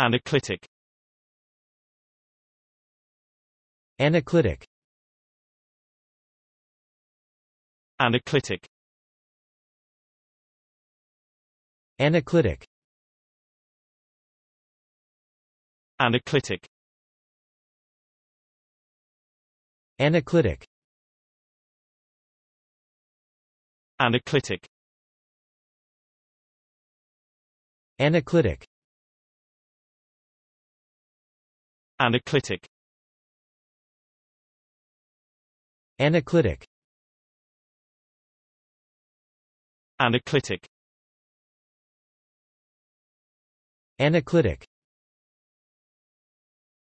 Anaclitic Anaclitic Anaclitic Anaclitic Anaclitic Anaclitic Anaclitic Anaclitic Anaclitic Anaclitic Anaclitic Anaclitic